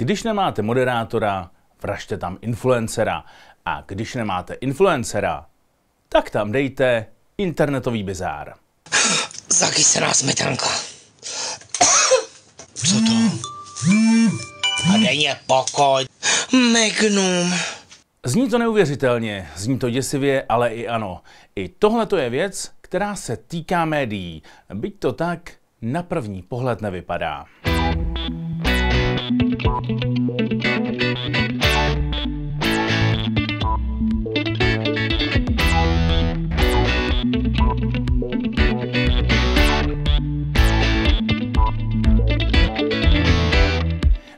Když nemáte moderátora, vražte tam influencera. A když nemáte influencera, tak tam dejte internetový bizár. nás metanka. Co to? A denně pokoj. Magnum. Zní to neuvěřitelně, zní to děsivě, ale i ano. I tohle to je věc, která se týká médií, byť to tak na první pohled nevypadá.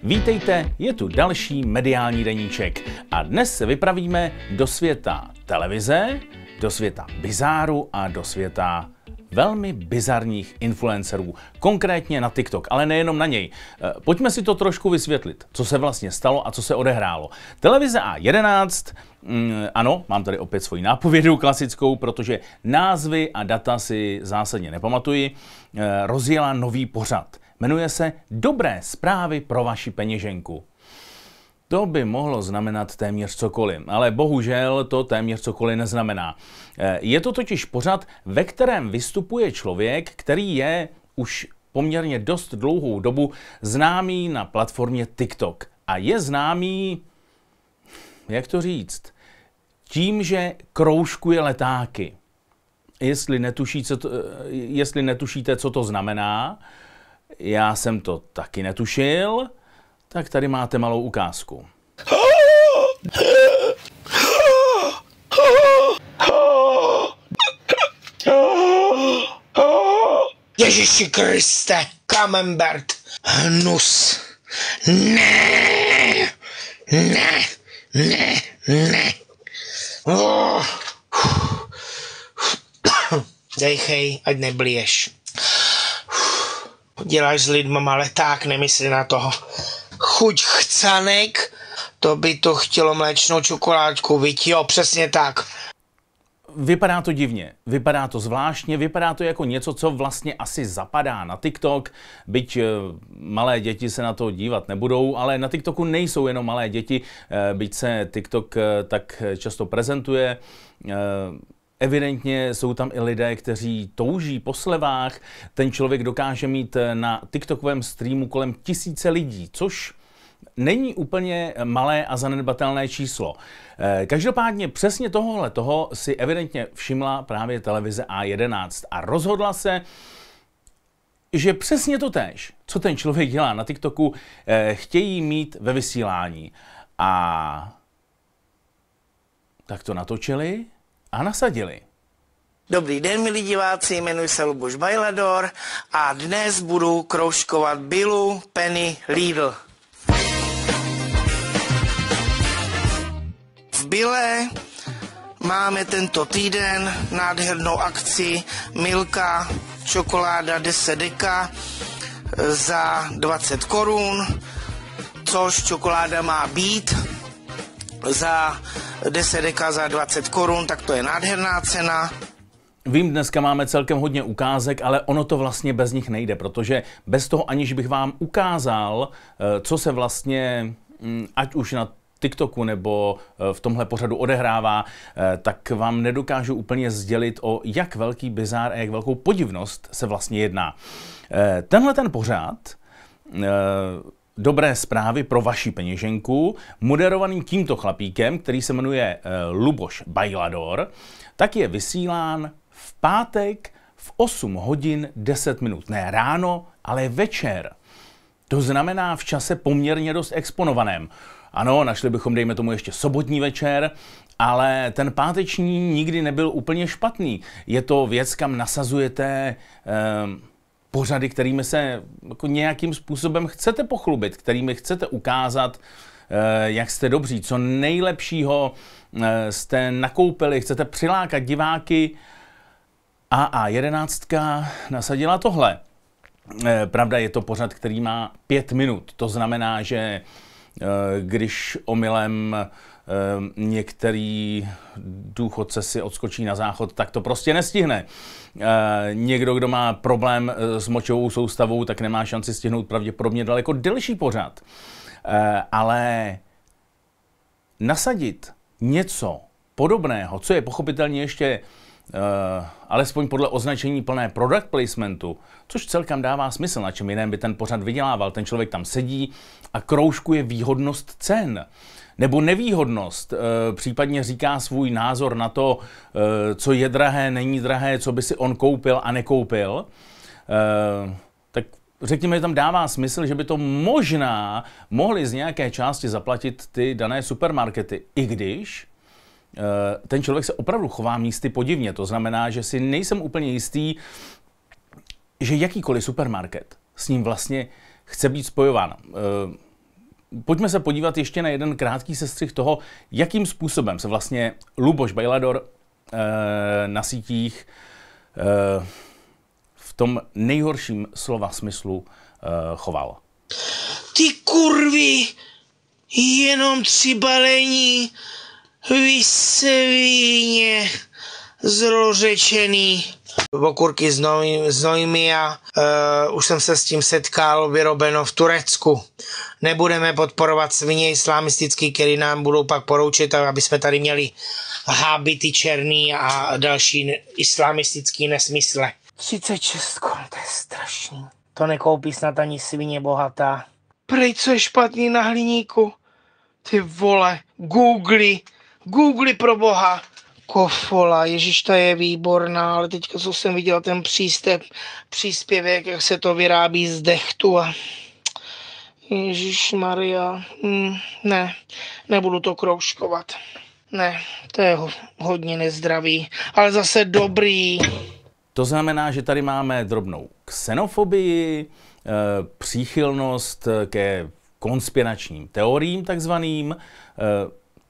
Vítejte, je tu další mediální deníček a dnes se vypravíme do světa televize, do světa bizáru a do světa velmi bizarních influencerů, konkrétně na TikTok, ale nejenom na něj. Eh, pojďme si to trošku vysvětlit, co se vlastně stalo a co se odehrálo. Televize A11 mm, ano, mám tady opět svoji nápovědu klasickou, protože názvy a data si zásadně nepamatuji. Eh, rozjela nový pořad. Jmenuje se Dobré zprávy pro vaši peněženku. To by mohlo znamenat téměř cokoliv, ale bohužel to téměř cokoliv neznamená. Eh, je to totiž pořad, ve kterém vystupuje člověk, který je už poměrně dost dlouhou dobu známý na platformě TikTok. A je známý, jak to říct, tím, že kroužkuje letáky. Jestli, netuší, co to, eh, jestli netušíte, co to znamená, já jsem to taky netušil, tak tady máte malou ukázku. Ježíši Kriste, Kamembert, hnus, ne, ne, ne, ne. Oh. Dejchej, ať neblíješ. Děláš s lidma tak nemyslí na toho chuť chcanek, to by to chtělo mléčnou čokoládku, viď? Jo, přesně tak. Vypadá to divně, vypadá to zvláštně, vypadá to jako něco, co vlastně asi zapadá na TikTok, byť eh, malé děti se na to dívat nebudou, ale na TikToku nejsou jenom malé děti, eh, byť se TikTok eh, tak často prezentuje. Evidentně jsou tam i lidé, kteří touží po slevách. Ten člověk dokáže mít na TikTokovém streamu kolem tisíce lidí, což není úplně malé a zanedbatelné číslo. Eh, každopádně přesně tohohle toho si evidentně všimla právě televize A11 a rozhodla se, že přesně to tež, co ten člověk dělá na TikToku, eh, chtějí mít ve vysílání. A tak to natočili a nasadili. Dobrý den, milí diváci, jmenuji se Luboš Bajlador a dnes budu kroužkovat Bilu Penny Lidl. Bile. Máme tento týden nádhernou akci Milka čokoláda 10 deka za 20 korun, což čokoláda má být za 10 deka za 20 korun, tak to je nádherná cena. Vím, dneska máme celkem hodně ukázek, ale ono to vlastně bez nich nejde, protože bez toho, aniž bych vám ukázal, eh, co se vlastně, mm, ať už na TikToku nebo eh, v tomhle pořadu odehrává, eh, tak vám nedokážu úplně sdělit, o jak velký bizár a jak velkou podivnost se vlastně jedná. Eh, tenhle ten pořad, dobré zprávy pro vaši peněženku, moderovaný tímto chlapíkem, který se jmenuje Luboš Bajlador, tak je vysílán v pátek v 8 hodin 10 minut. Ne ráno, ale večer. To znamená v čase poměrně dost exponovaném. Ano, našli bychom, dejme tomu, ještě sobotní večer, ale ten páteční nikdy nebyl úplně špatný. Je to věc, kam nasazujete eh, pořady, kterými se jako nějakým způsobem chcete pochlubit, kterými chcete ukázat, eh, jak jste dobří, co nejlepšího eh, jste nakoupili, chcete přilákat diváky. A A11 nasadila tohle. Eh, pravda, je to pořad, který má pět minut. To znamená, že Eh, když omylem eh, některý důchodce si odskočí na záchod, tak to prostě nestihne. Eh, někdo, kdo má problém s močovou soustavou, tak nemá šanci stihnout pravděpodobně daleko delší pořad. Ale nasadit něco podobného, co je pochopitelně ještě Eh, alespoň podle označení plné product placementu, což celkem dává smysl, na čem jiném by ten pořad vydělával. Ten člověk tam sedí a kroužkuje výhodnost cen nebo nevýhodnost, eh, případně říká svůj názor na to, eh, co je drahé, není drahé, co by si on koupil a nekoupil, tak řekněme, že tam dává smysl, že by to možná mohli z nějaké části zaplatit ty dané supermarkety, i když Eh, ten člověk se opravdu chová místy podivně. To znamená, že si nejsem úplně jistý, že jakýkoliv supermarket s ním vlastně chce být spojován. Eh, pojďme se podívat ještě na jeden krátký sestřih toho, jakým způsobem se vlastně Luboš Bajlador eh, na sítích v tom nejhorším slova smyslu choval. Ty kurvy, jenom tři balení, vysvíně zrořečený. Bokurky z, noj, z Nojmia, e, už jsem se s tím setkal, vyrobeno v Turecku. Nebudeme podporovat svině islamistický, který nám budou pak poroučit, aby jsme tady měli hábity černý a další islamistický nesmysle. 36 korun, to je strašný. To nekoupí snad ani svině bohatá. Prej, co je špatný na hliníku? Ty vole, googly. Google pro boha. Kofola, ježiš, ta je výborná, ale teďka, co jsem viděl, ten přístep, příspěvek, jak se to vyrábí z dechtu a Ježíš Maria, mm, ne, nebudu to kroužkovat. Ne, to je ho, hodně nezdravý, ale zase dobrý. To znamená, že tady máme drobnou xenofobii, eh, příchylnost ke konspiračním teoriím takzvaným, eh,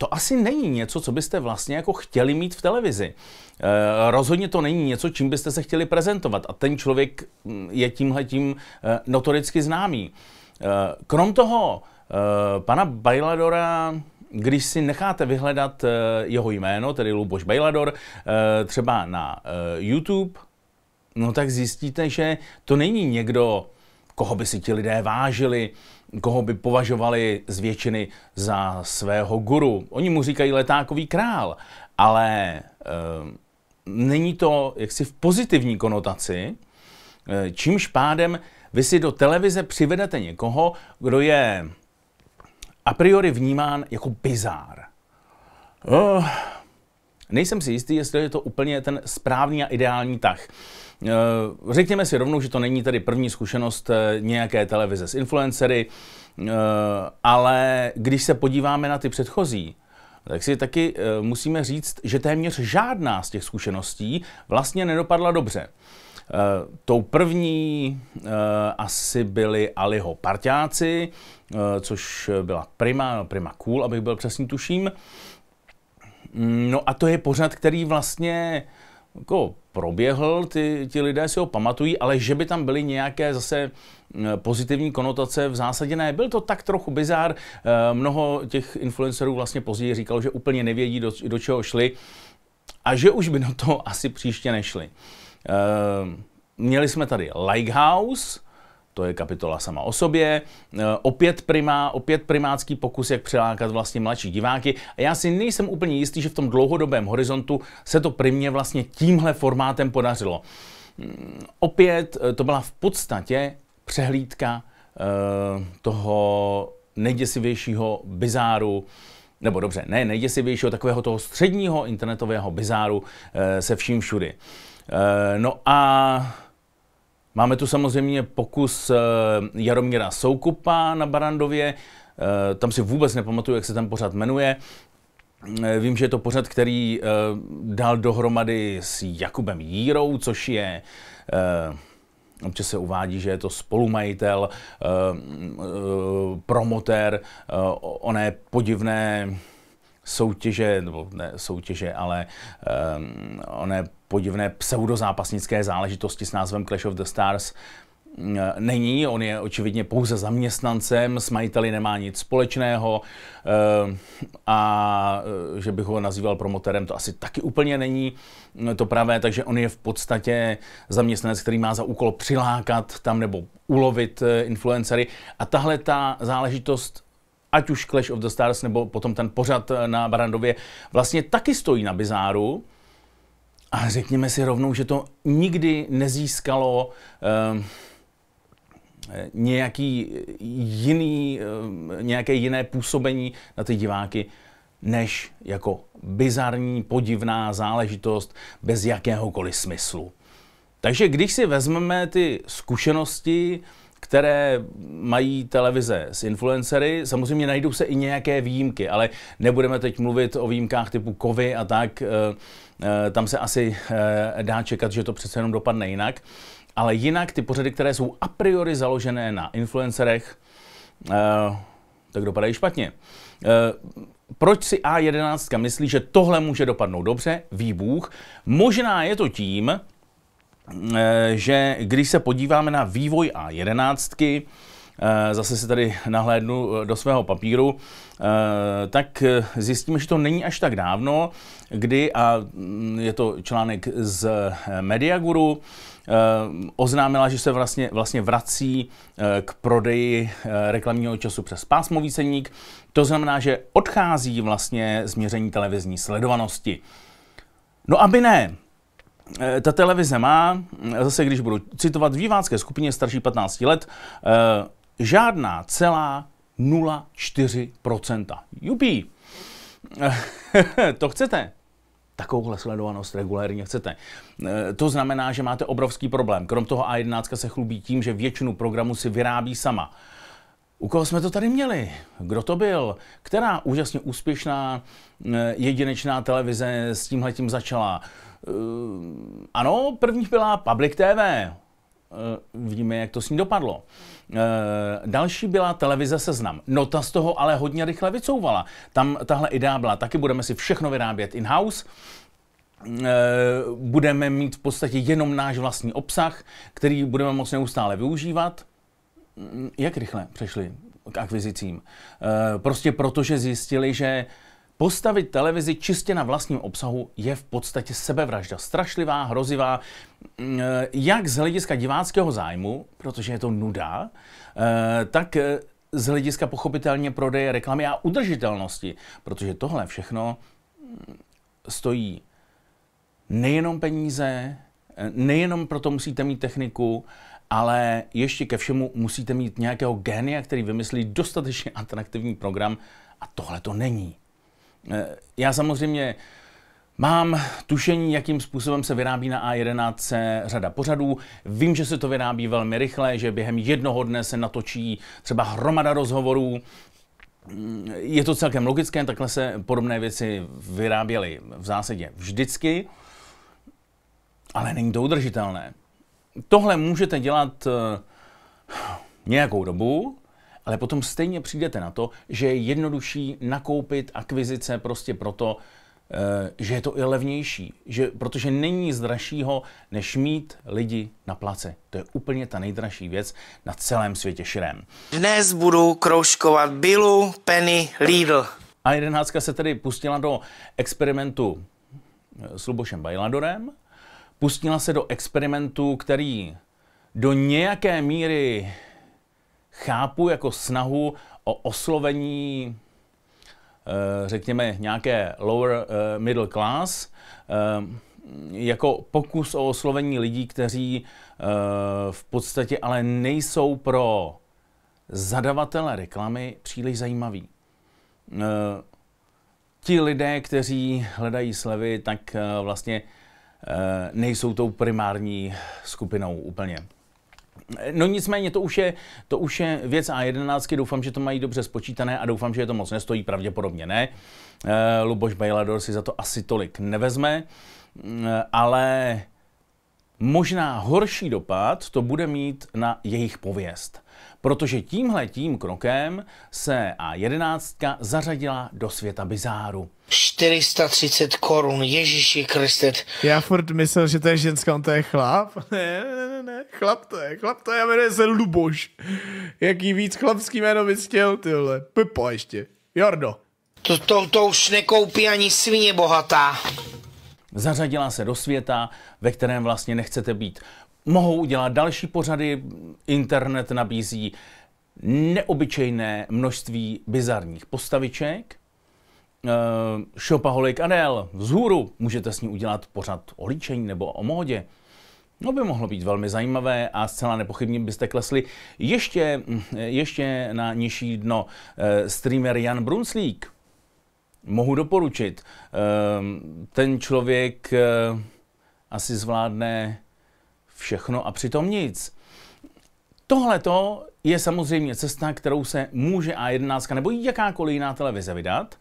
to asi není něco, co byste vlastně jako chtěli mít v televizi. Eh, rozhodně to není něco, čím byste se chtěli prezentovat. A ten člověk mm, je tímhletím tím eh, notoricky známý. Eh, krom toho, pana Bajladora když si necháte vyhledat jeho jméno, tedy Luboš Bajlador, třeba na YouTube, no tak zjistíte, že to není někdo, koho by si ti lidé vážili, koho by považovali z většiny za svého guru. Oni mu říkají letákový král, ale e, není to jaksi v pozitivní konotaci, e, čímž pádem vy si do televize přivedete někoho, kdo je a priori vnímán jako bizár. Uh, nejsem si jistý, jestli je to úplně ten správný a ideální tah. Eh, řekněme si rovnou, že to není tedy první zkušenost eh, nějaké televize s influencery, eh, ale když se podíváme na ty předchozí, tak si taky musíme říct, že téměř žádná z těch zkušeností vlastně nedopadla dobře. Uh, tou první uh, asi byli Aliho parťáci, uh, což byla Prima, no, Prima Cool, abych byl přesně tuším. Mm, no a to je pořad, který vlastně uh, jako proběhl, ty, ti lidé si ho pamatují, ale že by tam byly nějaké zase pozitivní konotace v zásadě ne. Byl to tak trochu bizár. E, mnoho těch influencerů vlastně později říkalo, že úplně nevědí, do, do čeho šli a že už by na to asi příště nešli. E, měli jsme tady Lighthouse, to je kapitola sama o sobě. E, opět primá, opět primácký pokus, jak přilákat vlastně mladší diváky. A já si nejsem úplně jistý, že v tom dlouhodobém horizontu se to primě vlastně tímhle formátem podařilo. Mm, opět e, to byla v podstatě přehlídka e, toho nejděsivějšího bizáru, nebo dobře, ne nejděsivějšího, takového toho středního internetového bizáru se vším všudy. No a Máme tu samozřejmě pokus eh, Jaromíra Soukupa na Barandově, eh, tam si vůbec nepamatuju, jak se ten pořad jmenuje. Eh, vím, že je to pořad, který dal dohromady s Jakubem Jírou, což je Občas se uvádí, že je to spolumajitel, promotér oné podivné soutěže, nebo ne soutěže, ale oné podivné pseudozápasnické záležitosti s názvem Clash of the Stars mm, není, on je očividně pouze zaměstnancem, s majiteli nemá nic společného eh, a eh, že bych ho nazýval promotérem, to asi taky úplně není mm, to pravé, takže on je v podstatě zaměstnanec, který má za úkol přilákat tam nebo ulovit eh, influencery a tahle ta záležitost ať už Clash of the Stars nebo potom ten pořad na Barandově, vlastně taky stojí na bizáru, a řekněme si rovnou, že to nikdy nezískalo ehm, eh, nějaký jiný, eh, nějaké jiné působení na ty diváky, než jako bizarní, podivná záležitost bez jakéhokoliv smyslu. Takže když si vezmeme ty zkušenosti, které mají televize s influencery. Samozřejmě najdou se i nějaké výjimky, ale nebudeme teď mluvit o výjimkách typu kovy a tak. Eh, Eh, tam se asi eh, dá čekat, že to přece jenom dopadne jinak. Ale jinak ty pořady, které jsou a priori založené na influencerech, eh, tak dopadají špatně. Proč si A11 myslí, že tohle může dopadnout dobře? Výbuch. Možná je to tím, že když se podíváme na vývoj A11, Eh, zase si tady nahlédnu eh, do svého papíru, eh, tak zjistíme, že to není až tak dávno, kdy, a mm, je to článek z Mediaguru, oznámila, že se vlastně, vlastně vrací k prodeji reklamního času přes pásmový ceník. To znamená, že odchází vlastně změření televizní sledovanosti. No aby ne, ta televize má, zase když budu citovat, v divácké skupině starší 15 let žádná celá 0,4%. Jupí! to chcete? Takovouhle sledovanost regulérně chcete. Eh, to znamená, že máte obrovský problém. Krom toho A11 se chlubí tím, že většinu programu si vyrábí sama. U koho jsme to tady měli? Kdo to byl? Která úžasně úspěšná eh, jedinečná televize s tímhletím začala? Eh, ano, první byla Public TV. Eh, víme, jak to s ní dopadlo. Eh, další byla televize Seznam. No ta z toho ale hodně rychle vycouvala. Tam tahle idea byla, taky budeme si všechno vyrábět in-house, eh, budeme mít v podstatě jenom náš vlastní obsah, který budeme moc neustále využívat. Mm, jak rychle přešli k akvizicím? Prostě protože zjistili, že Postavit televizi čistě na vlastním obsahu je v podstatě sebevražda. Strašlivá, hrozivá, mm, eh, jak z hlediska diváckého zájmu, protože je to nuda, eh, tak eh, z hlediska pochopitelně prodeje reklamy a udržitelnosti, protože tohle všechno mm, stojí nejenom peníze, nejenom proto musíte mít techniku, ale ještě ke všemu musíte mít nějakého genia, který vymyslí dostatečně atraktivní program a tohle to není. Eh, já samozřejmě Mám tušení, jakým způsobem se vyrábí na A11 řada pořadů. Vím, že se to vyrábí velmi rychle, že během jednoho dne se natočí třeba hromada rozhovorů. Mm, je to celkem logické, takhle se podobné věci vyráběly v zásadě vždycky, ale není to udržitelné. Tohle můžete dělat eh, nějakou dobu, ale potom stejně přijdete na to, že je jednodušší nakoupit akvizice prostě proto, eh, že je to i levnější, že, protože není zdražšího, než mít lidi na place. To je úplně ta nejdražší věc na celém světě širém. Dnes budu kroužkovat Billu, Penny, Lidl. A jedenáctka se tedy pustila do experimentu eh, s Lubošem Bajladorem, pustila se do experimentu, který do nějaké míry chápu jako snahu o oslovení eh, řekněme, nějaké lower eh, middle class, eh, jako pokus o oslovení lidí, kteří v podstatě ale nejsou pro zadavatele reklamy příliš zajímaví. Ti lidé, kteří hledají slevy, tak vlastně nejsou tou primární skupinou úplně. No nicméně to už je, to už je věc A11, doufám, že to mají dobře spočítané a doufám, že je to moc nestojí, pravděpodobně ne. Eh, Luboš Bajlador si za to asi tolik nevezme, eh, ale možná horší dopad to bude mít na jejich pověst. Protože tímhle tím krokem se A11 zařadila do světa bizáru. 430 korun, Ježíši Kriste. Já furt myslel, že to je ženská, on to je chlap. Ne, ne, ne, ne, chlap to je, chlap to je, jmenuje se Luboš. Jaký víc chlapský jméno bys chtěl, tyhle. Pepa ještě. Jardo. To, to, to už nekoupí ani svině bohatá zařadila se do světa, ve kterém vlastně nechcete být. Mohou udělat další pořady, internet nabízí neobyčejné množství bizarních postaviček. Uh, Shopaholic Adele, vzhůru, můžete s ní udělat pořad o líčení nebo o módě. No by mohlo být velmi zajímavé a zcela nepochybně byste klesli ještě, hm, ještě na nižší dno. Eh, streamer Jan Brunslík mohu doporučit. Ehm, ten člověk eh, asi zvládne všechno a přitom nic. Tohle to je samozřejmě cesta, kterou se může A11 nebo jakákoliv jiná televize vydat.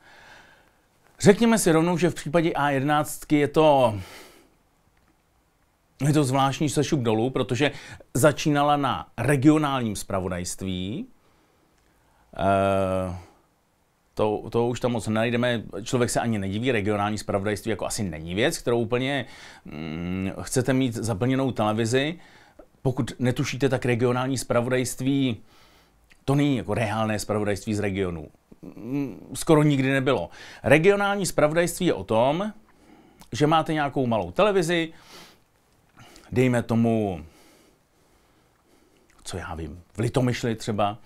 Řekněme si rovnou, že v případě A11 je to je to zvláštní šup dolů, protože začínala na regionálním spravodajství. Ehm, to, to už tam moc nenajdeme. člověk se ani nediví, regionální spravodajství jako asi není věc, kterou úplně mm, chcete mít zaplněnou televizi. Pokud netušíte, tak regionální spravodajství, to není jako reálné spravodajství z regionu. Mm, skoro nikdy nebylo. Regionální spravodajství je o tom, že máte nějakou malou televizi, dejme tomu, co já vím, v Litomyšli třeba,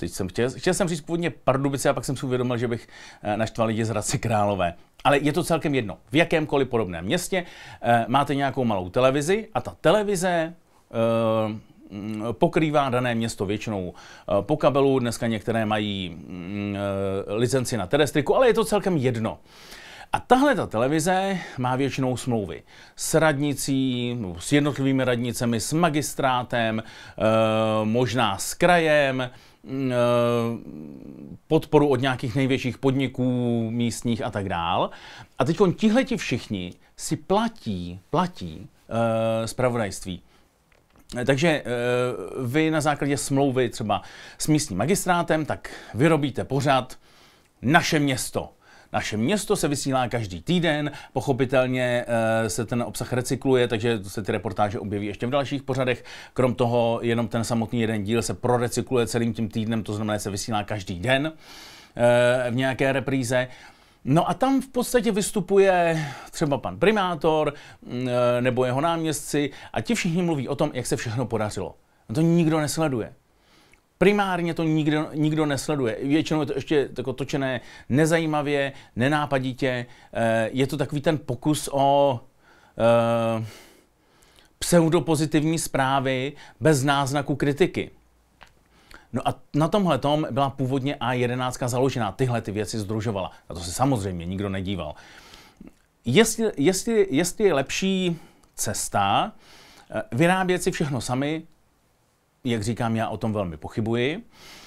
teď jsem chtěl, chtěl jsem říct původně Pardubice a pak jsem si uvědomil, že bych eh, naštval lidi z Hradce Králové. Ale je to celkem jedno. V jakémkoliv podobném městě eh, máte nějakou malou televizi a ta televize eh, pokrývá dané město většinou po kabelu. Dneska některé mají mm, licenci na terestriku, ale je to celkem jedno. A tahle ta televize má většinou smlouvy s radnicí, s jednotlivými radnicemi, s magistrátem, možná s krajem, Mm, eh, podporu od nějakých největších podniků, místních a tak dál. A teď tihle tihleti všichni si platí, platí eh, zpravodajství. Eh, takže vy na základě smlouvy třeba s místním magistrátem, tak vyrobíte pořád naše město naše město se vysílá každý týden, pochopitelně eh, se ten obsah recykluje, takže se ty reportáže objeví ještě v dalších pořadech. Krom toho, jenom ten samotný jeden díl se prorecykluje celým tím týdnem, to znamená, že se vysílá každý den eh, v nějaké repríze. No a tam v podstatě vystupuje třeba pan primátor mm, eh, nebo jeho náměstci a ti všichni mluví o tom, jak se všechno podařilo. A to nikdo nesleduje. Primárně to nikdo, nikdo nesleduje. Většinou je to ještě tako točené nezajímavě, nenápaditě. Eh, je to takový ten pokus o eh, pseudopozitivní zprávy bez náznaku kritiky. No a na tomhle tom byla původně A11 založená, tyhle ty věci združovala. A to se samozřejmě nikdo nedíval. Jestli, jestli, jestli je lepší cesta eh, vyrábět si všechno sami, jak říkám, já o tom velmi pochybuji.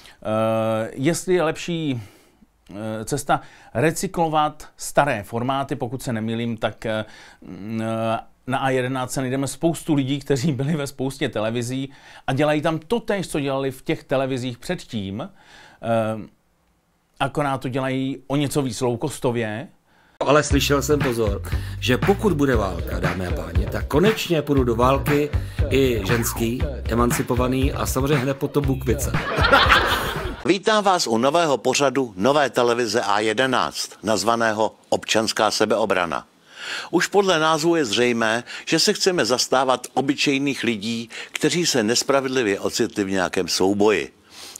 Eh, jestli je lepší eh, cesta recyklovat staré formáty, pokud se nemýlím, tak eh, mm, na A11 se najdeme spoustu lidí, kteří byli ve spoustě televizí a dělají tam to tež, co dělali v těch televizích předtím, akorát to dělají o něco víc loukostově, ale slyšel jsem pozor, že pokud bude válka, dámy a páni, tak konečně půjdu do války i ženský, emancipovaný a samozřejmě hned po to bukvice. Vítám vás u nového pořadu Nové televize A11, nazvaného Občanská sebeobrana. Už podle názvu je zřejmé, že se chceme zastávat obyčejných lidí, kteří se nespravedlivě ocitli v nějakém souboji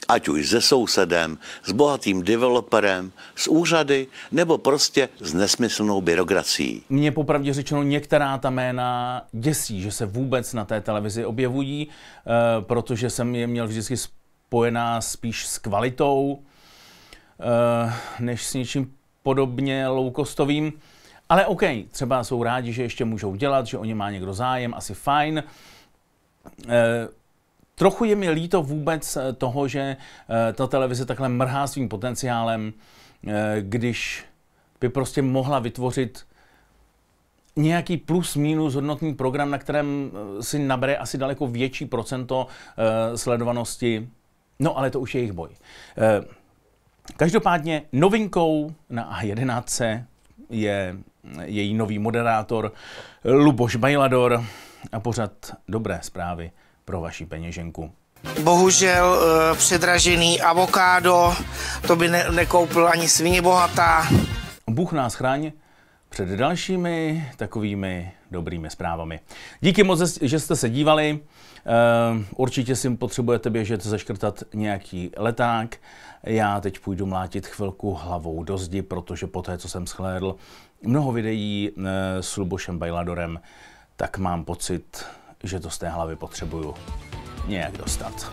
ať už se sousedem, s bohatým developerem, s úřady nebo prostě s nesmyslnou byrokracií. Mně popravdě řečeno některá ta jména děsí, že se vůbec na té televizi objevují, eh, protože jsem je měl vždycky spojená spíš s kvalitou, eh, než s něčím podobně loukostovým. Ale OK, třeba jsou rádi, že ještě můžou dělat, že o ně má někdo zájem, asi fajn. Eh, Trochu je mi líto vůbec eh, toho, že eh, ta televize takhle mrhá svým potenciálem, eh, když by prostě mohla vytvořit nějaký plus minus hodnotný program, na kterém si nabere asi daleko větší procento sledovanosti. No ale to už je jejich boj. Každopádně novinkou na A11 je její nový moderátor Luboš Bajlador a pořad Dobré zprávy pro vaši peněženku. Bohužel eh, předražený avokádo, to by ne- nekoupil ani svině bohatá. Bůh nás chrání před dalšími takovými dobrými zprávami. Díky moc, že jste se dívali. Eh, určitě si potřebujete běžet zaškrtat nějaký leták. Já teď půjdu mlátit chvilku hlavou do zdi, protože po té, co jsem shlédl mnoho videí eh, s Lubošem Bajladorem, tak mám pocit, že to z té hlavy potřebuju nějak dostat.